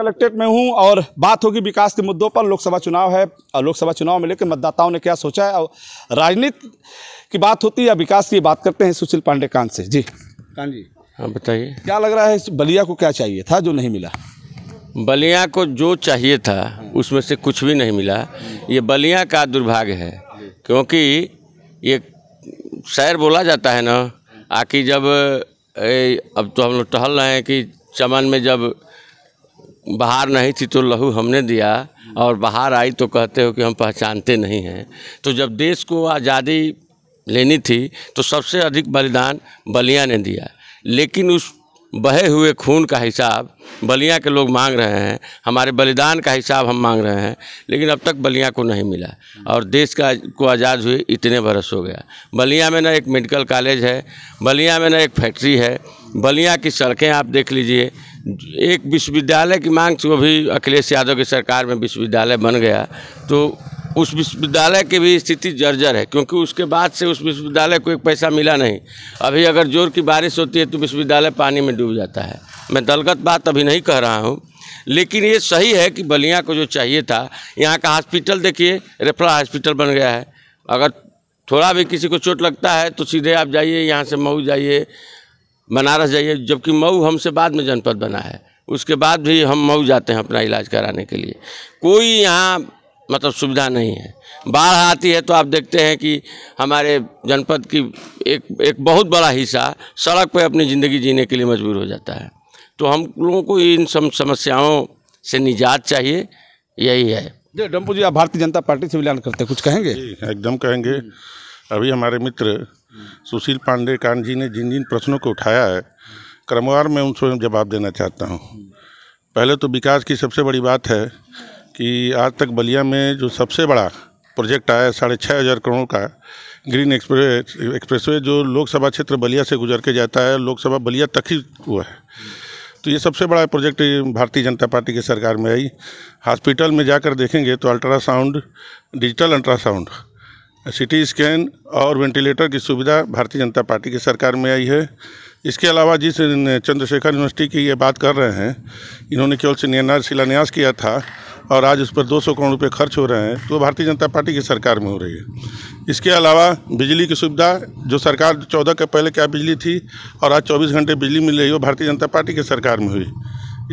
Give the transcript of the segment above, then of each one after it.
Collectorate में हूं और बात होगी विकास के मुद्दों पर लोकसभा चुनाव है और लोकसभा चुनाव में लेकर मतदाताओं ने क्या सोचा है और राजनीति की बात होती है या विकास की बात करते हैं सुशील पांडे कांत से जी कांत जी हाँ बताइए क्या लग रहा है बलिया को क्या चाहिए था जो नहीं मिला बलिया को जो चाहिए था उसमें से कुछ भी नहीं मिला ये बलिया का दुर्भाग्य है क्योंकि ये शहर बोला जाता है ना आखिर जब ए, अब तो हम लोग टहल रहे हैं कि चमन में जब बाहर नहीं थी तो लहू हमने दिया और बाहर आई तो कहते हो कि हम पहचानते नहीं हैं तो जब देश को आज़ादी लेनी थी तो सबसे अधिक बलिदान बलिया ने दिया लेकिन उस बहे हुए खून का हिसाब बलिया के लोग मांग रहे हैं हमारे बलिदान का हिसाब हम मांग रहे हैं लेकिन अब तक बलिया को नहीं मिला और देश का को आज़ाद हुए इतने बरस हो गया बलिया में ना एक मेडिकल कॉलेज है बलिया में ना एक फैक्ट्री है बलिया की सड़कें आप देख लीजिए एक विश्वविद्यालय की मांग थी वो भी अखिलेश यादव की सरकार में विश्वविद्यालय बन गया तो उस विश्वविद्यालय की भी स्थिति जर्जर है क्योंकि उसके बाद से उस विश्वविद्यालय को एक पैसा मिला नहीं अभी अगर जोर की बारिश होती है तो विश्वविद्यालय पानी में डूब जाता है मैं दलगत बात अभी नहीं कह रहा हूँ लेकिन ये सही है कि बलिया को जो चाहिए था यहाँ का हॉस्पिटल देखिए रेफरल हॉस्पिटल बन गया है अगर थोड़ा भी किसी को चोट लगता है तो सीधे आप जाइए यहाँ से मऊ जाइए बनारस जाइए जबकि मऊ हमसे बाद में जनपद बना है उसके बाद भी हम मऊ जाते हैं अपना इलाज कराने के लिए कोई यहाँ मतलब सुविधा नहीं है बाढ़ आती है तो आप देखते हैं कि हमारे जनपद की एक एक बहुत बड़ा हिस्सा सड़क पर अपनी ज़िंदगी जीने के लिए मजबूर हो जाता है तो हम लोगों को इन सब समस्याओं से निजात चाहिए यही है डम्पू जी आप भारतीय जनता पार्टी से मिलान करते हैं कुछ कहेंगे एकदम कहेंगे अभी हमारे मित्र सुशील पांडे कांत जी ने जिन जिन प्रश्नों को उठाया है क्रमवार मैं उन स्वयं जवाब देना चाहता हूँ पहले तो विकास की सबसे बड़ी बात है कि आज तक बलिया में जो सबसे बड़ा प्रोजेक्ट आया साढ़े छः हज़ार करोड़ का ग्रीन एक्सप्रेस एक्सप्रेसवे जो लोकसभा क्षेत्र बलिया से गुजर के जाता है लोकसभा बलिया तक ही हुआ है तो ये सबसे बड़ा प्रोजेक्ट भारतीय जनता पार्टी की सरकार में आई हॉस्पिटल में जाकर देखेंगे तो ultrasound digital ultrasound CT scan और वेंटिलेटर की सुविधा भारतीय जनता पार्टी की सरकार में आई है इसके अलावा जिस चंद्रशेखर यूनिवर्सिटी की ये बात कर रहे हैं इन्होंने केवल शिलान्यास किया था और आज उस पर 200 करोड़ रुपए खर्च हो रहे हैं तो भारतीय जनता पार्टी की सरकार में हो रही है इसके अलावा बिजली की सुविधा जो सरकार चौदह के पहले क्या बिजली थी और आज चौबीस घंटे बिजली मिल रही वो भारतीय जनता पार्टी की सरकार में हुई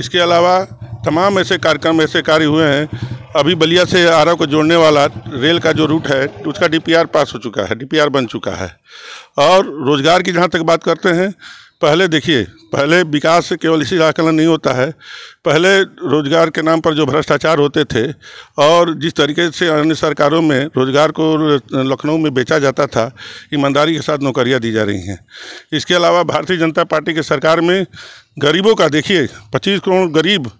इसके अलावा तमाम ऐसे कार्यक्रम ऐसे कार्य हुए हैं अभी बलिया से आरा को जोड़ने वाला रेल का जो रूट है उसका डीपीआर पास हो चुका है डीपीआर बन चुका है और रोज़गार की जहाँ तक बात करते हैं पहले देखिए पहले विकास केवल इसी आकलन नहीं होता है पहले रोजगार के नाम पर जो भ्रष्टाचार होते थे और जिस तरीके से अन्य सरकारों में रोजगार को लखनऊ में बेचा जाता था ईमानदारी के साथ नौकरियां दी जा रही हैं इसके अलावा भारतीय जनता पार्टी के सरकार में गरीबों का देखिए 25 करोड़ गरीब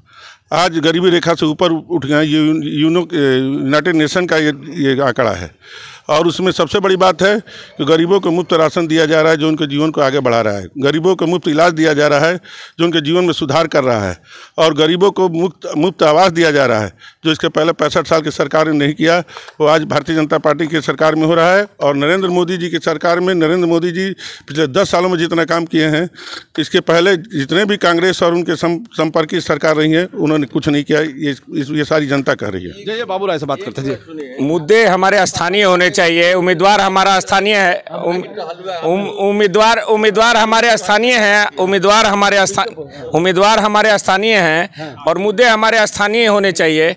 आज गरीबी रेखा से ऊपर उठ गए ये यूनो यूनाइटेड नेशन का ये ये आंकड़ा है और उसमें सबसे बड़ी बात है कि गरीबों को मुफ्त राशन दिया जा रहा है जो उनके जीवन को आगे बढ़ा रहा है गरीबों को मुफ्त इलाज दिया जा रहा है जो उनके जीवन में सुधार कर रहा है और गरीबों को मुफ्त मुफ्त आवास दिया जा रहा है जो इसके पहले पैंसठ साल की सरकार ने नहीं किया वो आज भारतीय जनता पार्टी की सरकार में हो रहा है और नरेंद्र मोदी जी की सरकार में नरेंद्र मोदी जी पिछले दस सालों में जितना काम किए हैं इसके पहले जितने भी कांग्रेस और उनके संपर्की सरकार रही है उन्होंने कुछ नहीं किया ये ये सारी जनता कह रही है जय बाबू राय से बात करते थे मुद्दे हमारे स्थानीय होने चाहिए उम्मीदवार हमारा स्थानीय है उम्मीदवार उम्मीदवार हमारे स्थानीय हैं उम्मीदवार हमारे उम्मीदवार हमारे स्थानीय हैं और मुद्दे हमारे स्थानीय होने चाहिए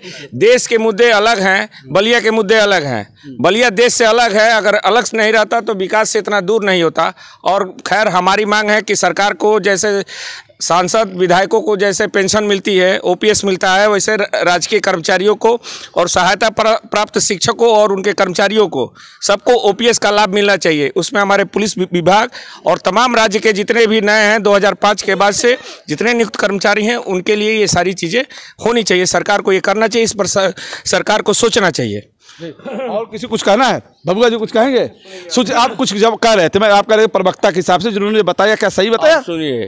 देश के मुद्दे अलग हैं बलिया के मुद्दे अलग हैं बलिया देश से अलग है अगर अलग से नहीं रहता तो विकास से इतना दूर नहीं होता और खैर हमारी मांग है कि सरकार को जैसे सांसद विधायकों को जैसे पेंशन मिलती है ओपीएस मिलता है वैसे राजकीय कर्मचारियों को और सहायता प्राप्त शिक्षकों और उनके कर्मचारियों को सबको ओपीएस का लाभ मिलना चाहिए उसमें हमारे पुलिस विभाग और तमाम राज्य के जितने भी नए हैं 2005 के बाद से जितने नियुक्त कर्मचारी हैं उनके लिए ये सारी चीज़ें होनी चाहिए सरकार को ये करना चाहिए इस पर सरकार को सोचना चाहिए और किसी कुछ कहना है बबुआ जी कुछ कहेंगे सोच आप कुछ जब कह रहे थे मैं आप कह रहे प्रवक्ता के हिसाब से जिन्होंने बताया क्या सही बताया सुनिए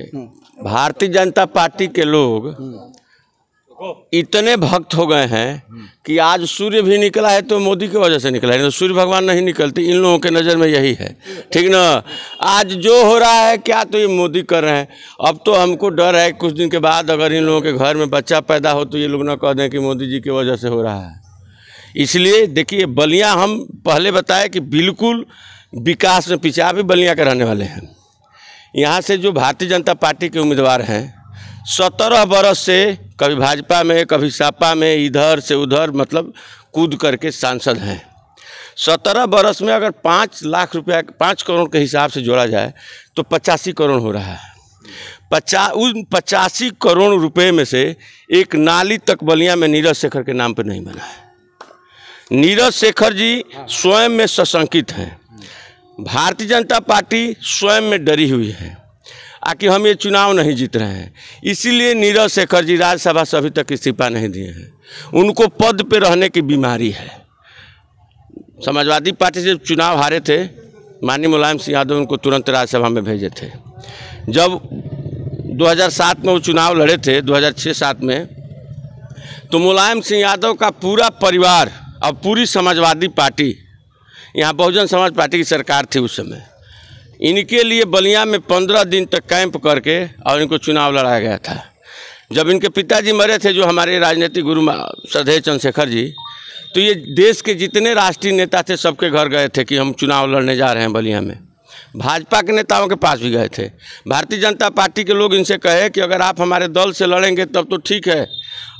भारतीय जनता पार्टी के लोग इतने भक्त हो गए हैं कि आज सूर्य भी निकला है तो मोदी की वजह से निकला है तो सूर्य भगवान नहीं निकलते इन लोगों के नज़र में यही है ठीक ना आज जो हो रहा है क्या तो ये मोदी कर रहे हैं अब तो हमको डर है कुछ दिन के बाद अगर इन लोगों के घर में बच्चा पैदा हो तो ये लोग ना कह दें कि मोदी जी की वजह से हो रहा है इसलिए देखिए बलिया हम पहले बताए कि बिल्कुल विकास में पीछे आप भी बलिया के रहने वाले हैं यहाँ से जो भारतीय जनता पार्टी के उम्मीदवार हैं सत्रह बरस से कभी भाजपा में कभी सपा में इधर से उधर मतलब कूद करके सांसद हैं सत्रह बरस में अगर पाँच लाख रुपया पाँच करोड़ के हिसाब से जोड़ा जाए तो पचासी करोड़ हो रहा है पचा उन पचासी करोड़ रुपए में से एक नाली तक बलिया में नीरज शेखर के नाम पर नहीं बना है नीरज शेखर जी हाँ। स्वयं में सशंकित हैं भारतीय जनता पार्टी स्वयं में डरी हुई है आकि हम ये चुनाव नहीं जीत रहे हैं इसीलिए नीरज शेखर जी राज्यसभा से अभी तक इस्तीफा नहीं दिए हैं उनको पद पे रहने की बीमारी है समाजवादी पार्टी से चुनाव हारे थे माननीय मुलायम सिंह यादव उनको तुरंत राज्यसभा में भेजे थे जब 2007 में वो चुनाव लड़े थे 2006-7 में तो मुलायम सिंह यादव का पूरा परिवार अब पूरी समाजवादी पार्टी यहाँ बहुजन समाज पार्टी की सरकार थी उस समय इनके लिए बलिया में पंद्रह दिन तक कैंप करके और इनको चुनाव लड़ाया गया था जब इनके पिताजी मरे थे जो हमारे राजनीतिक गुरु सदैव चंद्रशेखर जी तो ये देश के जितने राष्ट्रीय नेता थे सबके घर गए थे कि हम चुनाव लड़ने जा रहे हैं बलिया में भाजपा के नेताओं के पास भी गए थे भारतीय जनता पार्टी के लोग इनसे कहे कि अगर आप हमारे दल से लड़ेंगे तब तो ठीक है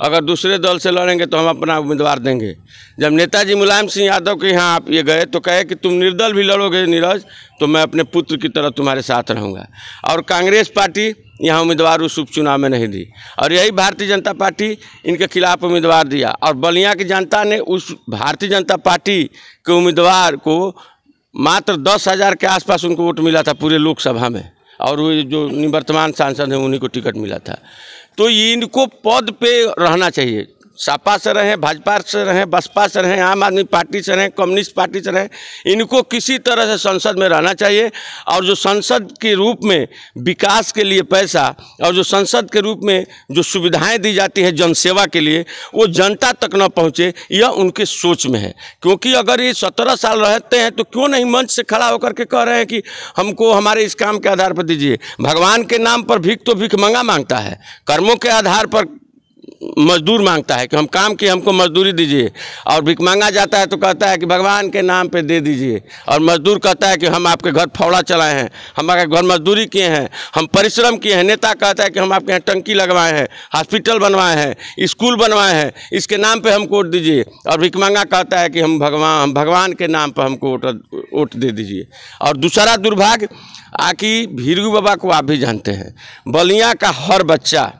अगर दूसरे दल से लड़ेंगे तो हम अपना उम्मीदवार देंगे जब नेताजी मुलायम सिंह यादव के यहाँ आप ये गए तो कहे कि तुम निर्दल भी लड़ोगे नीरज तो मैं अपने पुत्र की तरह तुम्हारे साथ रहूँगा और कांग्रेस पार्टी यहाँ उम्मीदवार उस उपचुनाव में नहीं दी और यही भारतीय जनता पार्टी इनके खिलाफ उम्मीदवार दिया और बलिया की जनता ने उस भारतीय जनता पार्टी के उम्मीदवार को मात्र दस हज़ार के आसपास उनको वोट मिला था पूरे लोकसभा में और वो जो निवर्तमान सांसद हैं उन्हीं को टिकट मिला था तो इनको पद पे रहना चाहिए सपा से रहें भाजपा से रहें बसपा से रहें आम आदमी पार्टी से रहें कम्युनिस्ट पार्टी से रहें इनको किसी तरह से संसद में रहना चाहिए और जो संसद के रूप में विकास के लिए पैसा और जो संसद के रूप में जो सुविधाएं दी जाती है जनसेवा के लिए वो जनता तक न पहुँचे यह उनके सोच में है क्योंकि अगर ये सत्रह साल रहते हैं तो क्यों नहीं मंच से खड़ा होकर के कह रहे हैं कि हमको हमारे इस काम के आधार पर दीजिए भगवान के नाम पर भीख तो भीख मंगा मांगता है कर्मों के आधार पर मजदूर मांगता है कि हम काम किए हमको मजदूरी दीजिए और भिक मांगा जाता है तो कहता है कि भगवान के नाम पे दे दीजिए और मजदूर कहता है कि हम आपके घर फौड़ा चलाए हैं हम आपके घर मजदूरी किए हैं हम परिश्रम किए हैं नेता कहता है कि हम आपके यहाँ टंकी लगवाए हैं हॉस्पिटल बनवाए हैं स्कूल बनवाए हैं इसके नाम पर हमको वोट दीजिए और भिक मांगा कहता है कि हम भगवान हम भगवान के नाम पर हमको वोट वोट दे दीजिए और दूसरा दुर्भाग्य आकी भीरू बाबा को आप भी जानते हैं बलिया का हर बच्चा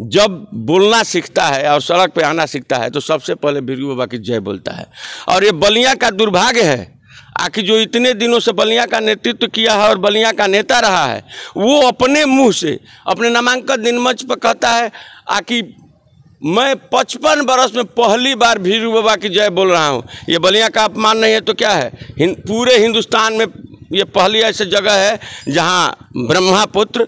जब बोलना सीखता है और सड़क पे आना सीखता है तो सबसे पहले भीरू बाबा की जय बोलता है और ये बलिया का दुर्भाग्य है आखिर जो इतने दिनों से बलिया का नेतृत्व किया है और बलिया का नेता रहा है वो अपने मुंह से अपने नामांकन दिन मंच पर कहता है आखिर मैं पचपन बरस में पहली बार भीरू बाबा की जय बोल रहा हूँ ये बलिया का अपमान नहीं है तो क्या है हिं, पूरे हिंदुस्तान में ये पहली ऐसी जगह है जहाँ ब्रह्मापुत्र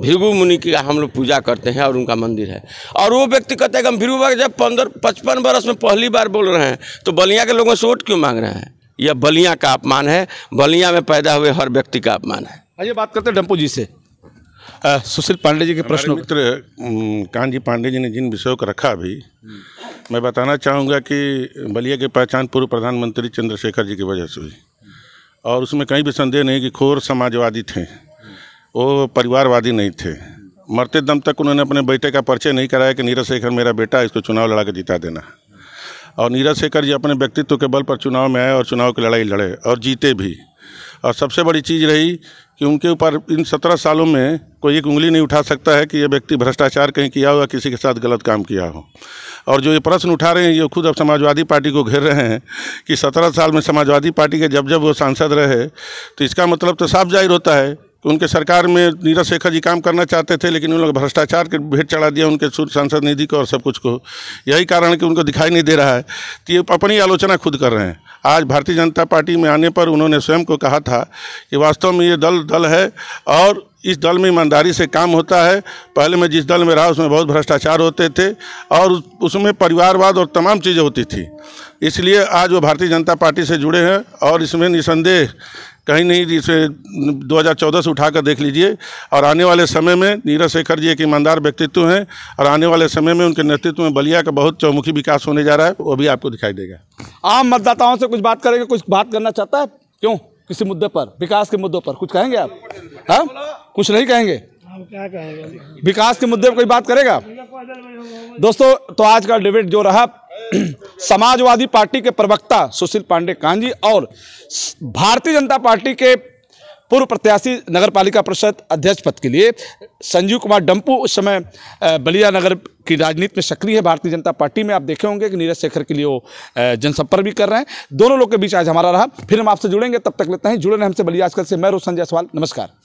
भिगु मुनि की हम लोग पूजा करते हैं और उनका मंदिर है और वो व्यक्ति कहते हैं कि हम भिगु बाबा जब पंद्रह पचपन बरस में पहली बार बोल रहे हैं तो बलिया के लोगों से वोट क्यों मांग रहे हैं यह बलिया का अपमान है बलिया में पैदा हुए हर व्यक्ति का अपमान है आइए बात करते हैं डम्पू जी से सुशील पांडे जी के प्रश्न मित्र कांजी पांडे जी ने जिन विषयों को रखा अभी मैं बताना चाहूँगा कि बलिया की पहचान पूर्व प्रधानमंत्री चंद्रशेखर जी की वजह से हुई और उसमें कहीं भी संदेह नहीं कि खोर समाजवादी थे वो परिवारवादी नहीं थे मरते दम तक उन्होंने अपने बेटे का परिचय नहीं कराया कि नीरज शेखर मेरा बेटा इसको चुनाव लड़ा के जिता देना और नीरज शेखर जी अपने व्यक्तित्व के बल पर चुनाव में आए और चुनाव की लड़ाई लड़े और जीते भी और सबसे बड़ी चीज़ रही कि उनके ऊपर इन सत्रह सालों में कोई एक उंगली नहीं उठा सकता है कि ये व्यक्ति भ्रष्टाचार कहीं किया हो या किसी के साथ गलत काम किया हो और जो ये प्रश्न उठा रहे हैं ये खुद अब समाजवादी पार्टी को घेर रहे हैं कि सत्रह साल में समाजवादी पार्टी के जब जब वो सांसद रहे तो इसका मतलब तो साफ जाहिर होता है उनके सरकार में नीरज शेखर जी काम करना चाहते थे लेकिन उन लोग भ्रष्टाचार के भेंट चढ़ा दिया उनके सांसद निधि को और सब कुछ को यही कारण है कि उनको दिखाई नहीं दे रहा है तो ये अपनी आलोचना खुद कर रहे हैं आज भारतीय जनता पार्टी में आने पर उन्होंने स्वयं को कहा था कि वास्तव में ये दल दल है और इस दल में ईमानदारी से काम होता है पहले मैं जिस दल में रहा उसमें बहुत भ्रष्टाचार होते थे और उसमें परिवारवाद और तमाम चीज़ें होती थी इसलिए आज वो भारतीय जनता पार्टी से जुड़े हैं और इसमें निसंदेह कहीं नहीं जिसे 2014 से उठा कर देख लीजिए और आने वाले समय में नीरज शेखर जी एक ईमानदार व्यक्तित्व हैं और आने वाले समय में उनके नेतृत्व में बलिया का बहुत चौमुखी विकास होने जा रहा है वो भी आपको दिखाई देगा आम मतदाताओं से कुछ बात करेंगे कुछ बात करना चाहता है क्यों किसी मुद्दे पर विकास के मुद्दों पर कुछ कहेंगे आप हाँ कुछ नहीं कहेंगे विकास के मुद्दे पर कोई बात करेगा दोस्तों तो आज का डिबेट जो रहा समाजवादी पार्टी के प्रवक्ता सुशील पांडे कांजी और भारतीय जनता पार्टी के पूर्व प्रत्याशी नगर पालिका परिषद अध्यक्ष पद के लिए संजीव कुमार डम्पू उस समय बलिया नगर की राजनीति में सक्रिय है भारतीय जनता पार्टी में आप देखे होंगे कि नीरज शेखर के लिए वो जनसंपर्क भी कर रहे हैं दोनों लोग के बीच आज हमारा रहा फिर हम आपसे जुड़ेंगे तब तक लेते हैं जुड़े रहे हमसे बलिया आजकल से मैं रोशन जायसवाल नमस्कार